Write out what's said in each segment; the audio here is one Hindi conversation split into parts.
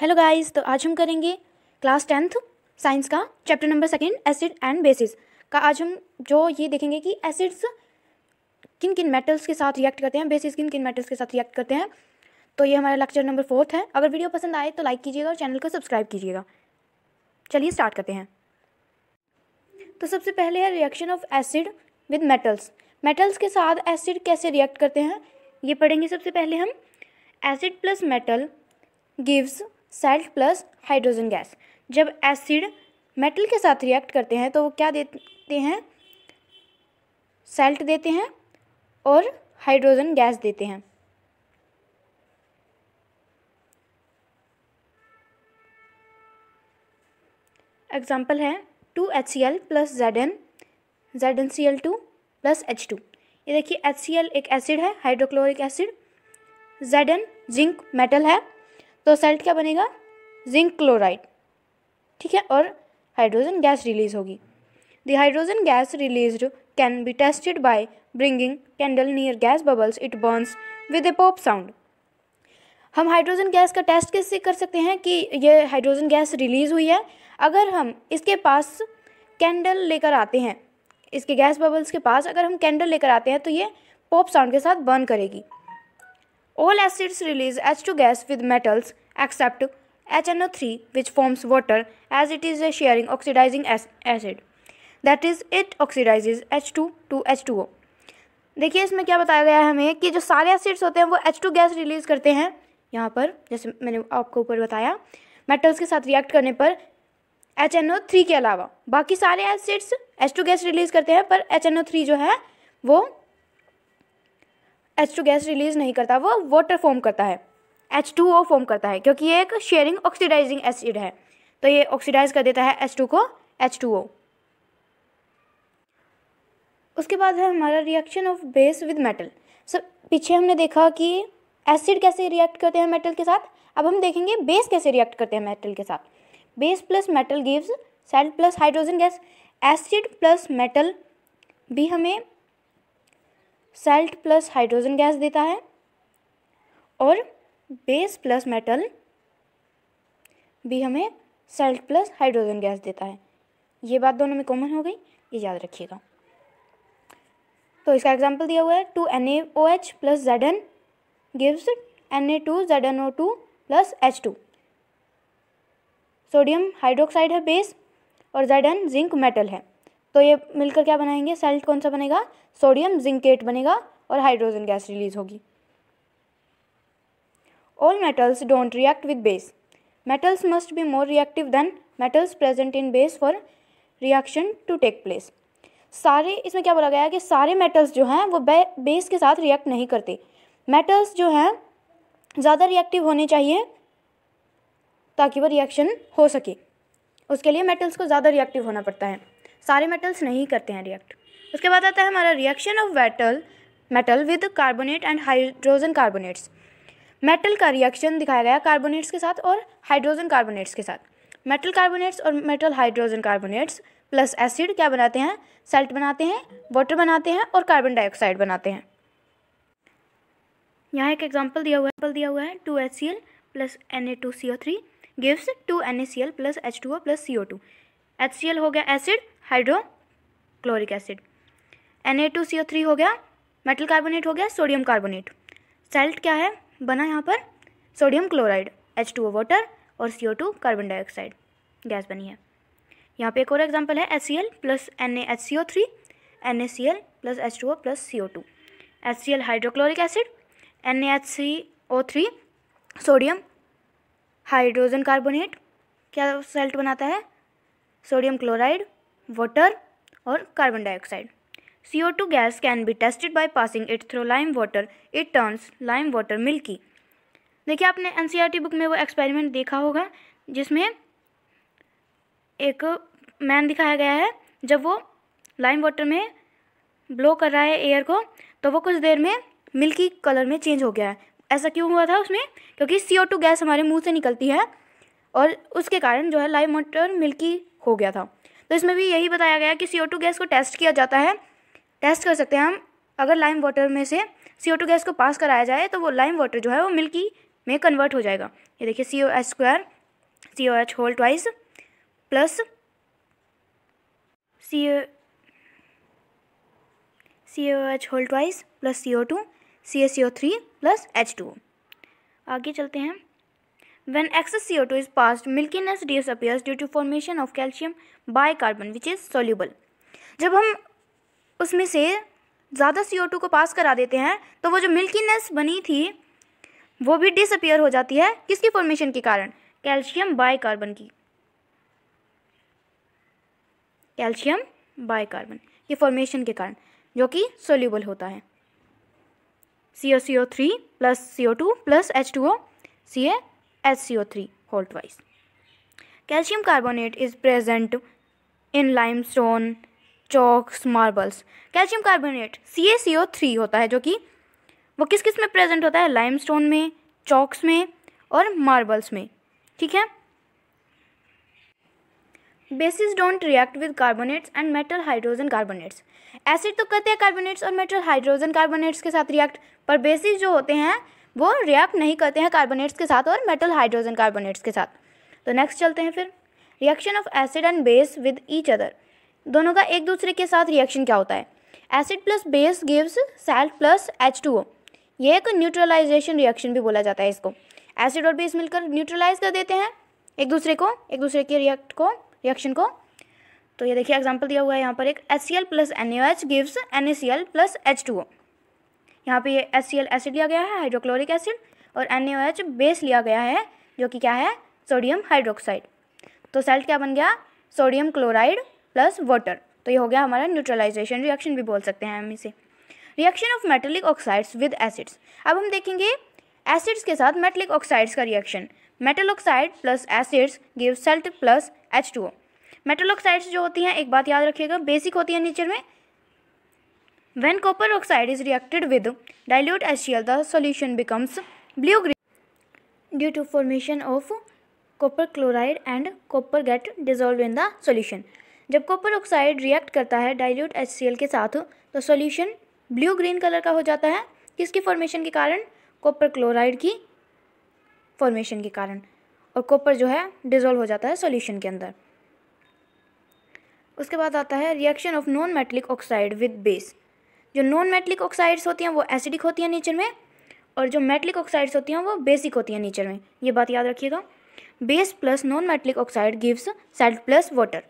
हेलो गाइस तो आज हम करेंगे क्लास टेंथ साइंस का chapter number second acid and bases का आज हम जो ये देखेंगे कि एसिड्स किन किन मेटल्स के साथ रिएक्ट करते हैं बेसिस किन किन मेटल्स के साथ रिएक्ट करते हैं तो ये हमारा लेक्चर नंबर फोर्थ है अगर वीडियो पसंद आए तो लाइक कीजिएगा और चैनल को सब्सक्राइब कीजिएगा चलिए स्टार्ट करते हैं तो सबसे पहले है reaction of acid with metals metals के साथ एसिड कैसे रिएक्ट करते हैं ये पढ़ेंगे सबसे पहले हम acid plus metal gives salt plus hydrogen gas जब एसिड मेटल के साथ रिएक्ट करते हैं तो वो क्या देते हैं साल्ट देते हैं और हाइड्रोजन गैस देते हैं एग्जाम्पल है two H C L plus Z N Z N C L two plus H two ये देखिए एच सी एल एक एसिड है hydrochloric acid Z N zinc metal है तो सल्ट क्या बनेगा जिंक क्लोराइड ठीक है और हाइड्रोजन गैस रिलीज होगी the hydrogen gas release can be tested by bringing candle near gas bubbles it burns with a pop sound हम हाइड्रोजन गैस का टेस्ट कैसे कर सकते हैं कि ये हाइड्रोजन गैस रिलीज़ हुई है अगर हम इसके पास कैंडल लेकर आते हैं इसके गैस बबल्स के पास अगर हम कैंडल लेकर आते हैं तो ये पॉप साउंड के साथ बर्न करेगी All acids release H2 gas with metals except HNO3 which forms water as it is a sharing oxidizing acid. That is it oxidizes H2 to H2O. देखिए इसमें क्या बताया गया है हमें कि जो सारे एसिड्स होते हैं वो H2 गैस रिलीज़ करते हैं यहाँ पर जैसे मैंने आपको ऊपर बताया मेटल्स के साथ रिएक्ट करने पर एच एन ओ थ्री के अलावा बाकी सारे acids H two gas release करते हैं पर एच एन ओ थ्री जो है वो एच टू गैस रिलीज़ नहीं करता वो वाटर फॉर्म करता है एच टू ओ फॉर्म करता है क्योंकि ये एक शेयरिंग ऑक्सीडाइजिंग एसिड है तो ये ऑक्सीडाइज कर देता है एच टू को एच टू ओ उसके बाद है हमारा reaction of base with metal sir पीछे हमने देखा कि एसिड कैसे रिएक्ट करते हैं मेटल के साथ अब हम देखेंगे बेस कैसे रिएक्ट करते हैं मेटल के साथ base plus metal gives salt plus hydrogen gas acid plus metal भी हमें सेल्ट प्लस हाइड्रोजन गैस देता है और बेस प्लस मेटल भी हमें सेल्ट प्लस हाइड्रोजन गैस देता है ये बात दोनों में कॉमन हो गई ये याद रखिएगा तो इसका एग्जाम्पल दिया हुआ है two N A O H plus Z N gives N A two Z N O two plus H two sodium hydroxide है बेस और जेड एन जिंक मेटल है तो ये मिलकर क्या बनाएंगे सेल्ट कौन सा बनेगा सोडियम जिंकेट बनेगा और हाइड्रोजन गैस रिलीज होगी all metals don't react with base metals must be more reactive than metals present in base for reaction to take place सारे इसमें क्या बोला गया है कि सारे मेटल्स जो हैं वो बेस के साथ रिएक्ट नहीं करते मेटल्स जो हैं ज़्यादा रिएक्टिव होने चाहिए ताकि वो रिएक्शन हो सके उसके लिए मेटल्स को ज़्यादा रिएक्टिव होना पड़ता है सारे मेटल्स नहीं करते हैं रिएक्ट उसके बाद आता है हमारा reaction of metal metal with carbonate and hydrogen carbonates metal का रिएक्शन दिखाया गया कार्बोनेट्स के साथ और हाइड्रोजन कार्बोनेट्स के साथ मेटल कार्बोनेट्स और metal hydrogen carbonates plus acid क्या बनाते हैं सल्ट बनाते हैं वाटर बनाते हैं और कार्बन डाइऑक्साइड बनाते हैं यहाँ एक एग्जाम्पल दिया हुआ है दिया हुआ है two H C L plus N A two C O three gives two N A C L plus H two O plus C O two H C L हो गया acid hydrochloric acid N A two C O three हो गया मेटल कार्बोनेट हो गया सोडियम कार्बोनेट सेल्ट क्या है बना यहाँ पर sodium chloride H two O water और C O two carbon dioxide gas बनी है यहाँ पे एक और एग्जांपल है H C L plus N A H C O three N A C L plus H two O plus C O two H C L hydrochloric acid N A H C O three sodium hydrogen carbonate क्या सेल्ट बनाता है sodium chloride carbon dioxide C O CO2 gas can be tested by passing it through lime water. It turns lime water milky. देखिए आपने N C R T book में वो एक्सपेरिमेंट देखा होगा जिसमें एक मैन दिखाया गया है जब वो लाइम वाटर में ब्लो कर रहा है एयर को तो वो कुछ देर में मिल्की कलर में चेंज हो गया है ऐसा क्यों हुआ था उसमें क्योंकि सी ओ टू गैस हमारे मुँह से निकलती है और उसके कारण जो है लाइम वाटर मिल्की हो गया था तो इसमें भी यही बताया गया कि सी गैस को टेस्ट किया जाता है टेस्ट कर सकते हैं हम अगर लाइम वाटर में से सी गैस को पास कराया जाए तो वो लाइम वाटर जो है वो मिल्की में कन्वर्ट हो जाएगा ये देखिए C O H square C O H whole twice plus C C O H whole twice plus C O two C S C O three plus H two आगे चलते हैं When excess CO2 is passed, milkiness disappears due to formation of calcium bicarbonate which is soluble. जब हम उसमें से ज़्यादा CO2 को पास करा देते हैं तो वो जो मिल्कीनेस बनी थी वो भी डिसअपियर हो जाती है किसकी फॉर्मेशन के कारण कैल्शियम बाइकार्बन की कैल्शियम बाइकार्बन ये फॉर्मेशन के कारण जो कि सोल्यूबल होता है C O C O three plus C O two plus H two O C A C O SCO3 whole calcium carbonate is present in limestone chalks marbles calcium carbonate C A C O three होता है जो कि वो किस किस में प्रेजेंट होता है लाइम स्टोन में चौक्स में और मार्बल्स में ठीक है bases don't react with carbonates and metal hydrogen carbonates acid तो करते हैं कार्बोनेट्स और मेटल हाइड्रोजन कार्बोनेट्स के साथ रिएक्ट पर बेसिस जो होते हैं वो रिएक्ट नहीं करते हैं कार्बोनेट्स के साथ और मेटल हाइड्रोजन कार्बोनेट्स के साथ तो नेक्स्ट चलते हैं फिर reaction of acid and base with each other दोनों का एक दूसरे के साथ रिएक्शन क्या होता है acid plus base gives salt plus H two O ये एक न्यूट्रलाइजेशन रिएक्शन भी बोला जाता है इसको एसिड और बेस मिलकर न्यूट्रलाइज कर देते हैं एक दूसरे को एक दूसरे के रिएक्ट को रिएक्शन को तो ये देखिए एग्जाम्पल दिया हुआ है यहाँ पर एक S C L plus N A H gives N A C L plus H two O यहाँ पे ये एस एसिड लिया गया है हाइड्रोक्लोरिक एसिड और एन बेस लिया गया है जो कि क्या है सोडियम हाइड्रोक्साइड तो सेल्ट क्या बन गया सोडियम क्लोराइड प्लस वाटर तो ये हो गया हमारा न्यूट्रलाइजेशन रिएक्शन भी बोल सकते हैं हम इसे reaction of metallic oxides with acids अब हम देखेंगे एसिड्स के साथ मेटलिक ऑक्साइड्स का reaction metal oxide plus acids give salt plus H two O metal oxides जो होती हैं एक बात याद रखिएगा बेसिक होती है नेचर में when copper oxide is reacted with dilute HCl the solution becomes blue green due to formation of copper chloride and copper get dissolve in the solution जब कॉपर ऑक्साइड रिएक्ट करता है डाइल्यूट एच के साथ तो सोल्यूशन ब्ल्यू ग्रीन कलर का हो जाता है किसकी फॉर्मेशन के कारण कॉपर क्लोराइड की फॉर्मेशन के कारण और कॉपर जो है डिजोल्व हो जाता है सोल्यूशन के अंदर उसके बाद आता है reaction of non metallic oxide with base जो नॉन मेटलिक ऑक्साइड्स होती हैं वो एसिडिक होती हैं नेचर में और जो मेटलिक ऑक्साइड्स होती हैं वो बेसिक होती हैं नेचर में ये बात याद रखिएगा base plus non metallic oxide gives salt plus water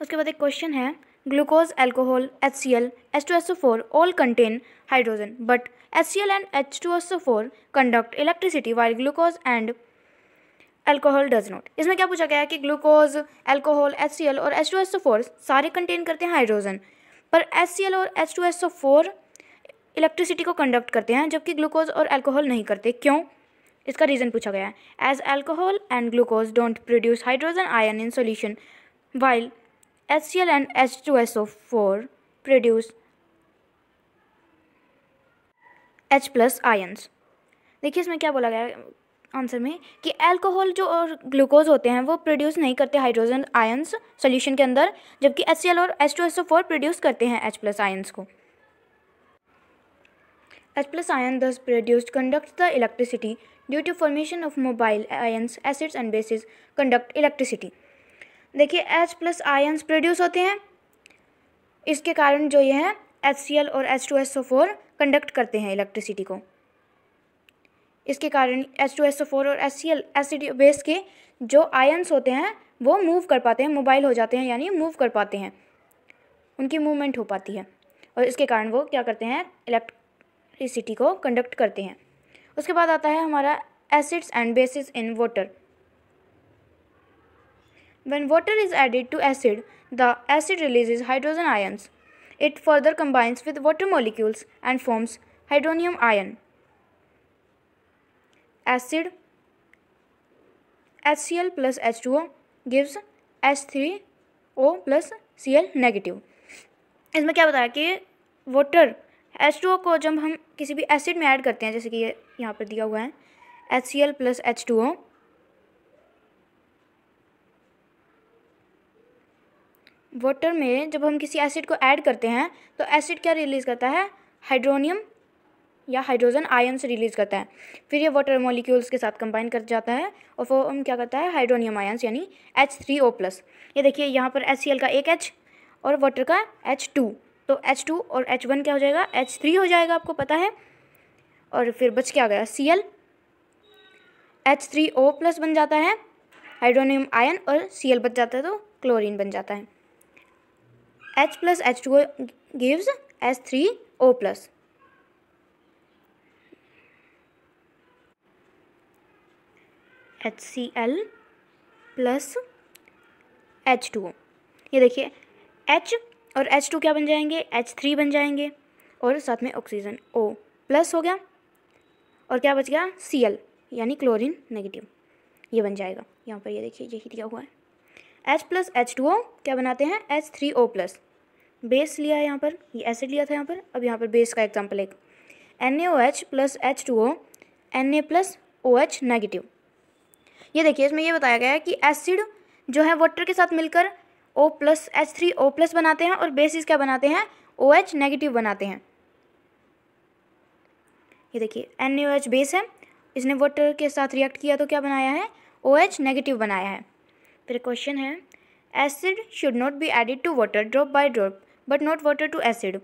उसके बाद एक क्वेश्चन है glucose alcohol H C L H two S O four all contain hydrogen but H C L and H two S O four conduct electricity while glucose and alcohol does not इसमें क्या पूछा गया है कि glucose alcohol H C L और H two S O four सारे कंटेन करते हैं हाइड्रोजन पर एस सी एल और H two S O four electricity को कंडक्ट करते हैं जबकि ग्लूकोज और एल्कोहल नहीं करते क्यों इसका रीज़न पूछा गया है as alcohol and glucose don't produce hydrogen ion in solution while H C L and H two S O four produce H plus ions देखिए इसमें क्या बोला गया आंसर में कि अल्कोहल जो और ग्लूकोज होते हैं वो प्रोड्यूस नहीं करते हाइड्रोजन आयंस सोल्यूशन के अंदर जबकि एच और H two S O four produce करते हैं एच प्लस आयंस को H plus ion thus produce conduct the electricity due to formation of mobile ions acids and bases conduct electricity देखिए एच प्लस आयंस प्रोड्यूस होते हैं इसके कारण जो ये हैं एच और H two S O four conduct करते हैं इलेक्ट्रिसिटी को इसके कारण H two S O four और S C L acid base के जो आयन्स होते हैं वो मूव कर पाते हैं मोबाइल हो जाते हैं यानी मूव कर पाते हैं उनकी मूवमेंट हो पाती है और इसके कारण वो क्या करते हैं इलेक्ट्रिसिटी को कंडक्ट करते हैं उसके बाद आता है हमारा acids and bases in water one water is added to acid the acid release hydrogen ions it further combines with water molecules and forms hydronium ion O HCl H three O plus C L negative इसमें क्या बताया कि वाटर ओ को जब हम किसी भी एसिड में ऐड करते हैं जैसे कि ये यहाँ पर दिया हुआ है H C L plus H two O water में जब हम किसी एसिड को ऐड करते हैं तो एसिड क्या रिलीज़ करता है हाइड्रोनियम या हाइड्रोजन आयन्स रिलीज़ करता है फिर ये वाटर मॉलिक्यूल्स के साथ कंबाइन कर जाता है और फॉर्म um, क्या करता है हाइड्रोनियम आयन्स यानी एच थ्री ओ प्लस ये देखिए यहाँ पर एच सी एल का एक एच और वाटर का एच टू तो एच टू और एच वन क्या हो जाएगा एच थ्री हो जाएगा आपको पता है और फिर बच क्या गया C L H three O plus बन जाता है हाइड्रोनियम आयन और सी एल बच जाता है तो क्लोरीन बन जाता है H plus H two gives H three O plus H C L plus H two O ये देखिए एच और एच टू क्या बन जाएंगे एच थ्री बन जाएंगे और साथ में ऑक्सीजन ओ प्लस हो गया और क्या बच गया सी एल यानी क्लोरीन नेगेटिव ये बन जाएगा यहाँ पर ये देखिए यही दिया हुआ है H plus H two O क्या बनाते हैं H three O plus base लिया है यहाँ पर ये एसिड लिया था यहाँ पर अब यहाँ पर बेस का एग्जाम्पल एक N A O H plus H two O N A plus O H negative ये देखिए इसमें ये बताया गया है कि एसिड जो है वाटर के साथ मिलकर O plus H three O plus बनाते हैं और बेसिस क्या बनाते हैं ओ एच नेगेटिव बनाते हैं ये देखिए एन ओ एच बेस है इसने वाटर के साथ रिएक्ट किया तो क्या बनाया है ओ एच नेगेटिव बनाया है फिर क्वेश्चन है acid should not be added to water drop by drop but not water to acid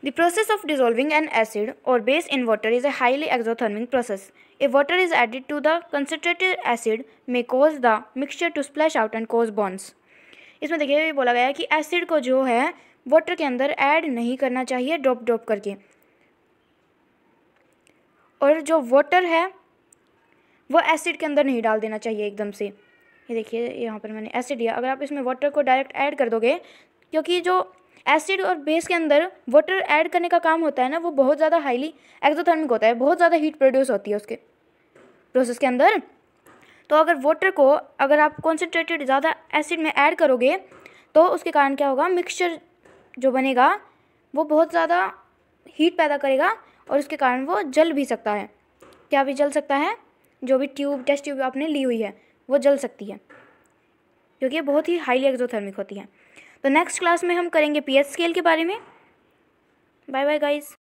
The process of dissolving an acid or base in water is a highly exothermic process. If water is added to the concentrated acid may cause the mixture to splash out and cause burns. इसमें देखिए ये बोला गया है कि एसिड को जो है वाटर के अंदर ऐड नहीं करना चाहिए ड्रॉप ड्रॉप करके और जो वाटर है वो एसिड के अंदर नहीं डाल देना चाहिए एकदम से ये देखिए यहाँ पर मैंने एसिड दिया अगर आप इसमें वाटर को डायरेक्ट ऐड कर दोगे क्योंकि जो एसिड और बेस के अंदर वाटर ऐड करने का काम होता है ना वो बहुत ज़्यादा हाईली एक्जोथर्मिक होता है बहुत ज़्यादा हीट प्रोड्यूस होती है उसके प्रोसेस के अंदर तो अगर वाटर को अगर आप कॉन्सेंट्रेटेड ज़्यादा एसिड में ऐड करोगे तो उसके कारण क्या होगा मिक्सचर जो बनेगा वो बहुत ज़्यादा हीट पैदा करेगा और उसके कारण वो जल भी सकता है क्या भी जल सकता है जो भी ट्यूब टेस्ट ट्यूब आपने ली हुई है वो जल सकती है क्योंकि ये बहुत ही हाईली एक्जोथर्मिक होती है तो नेक्स्ट क्लास में हम करेंगे पी स्केल के बारे में बाय बाय गाइज़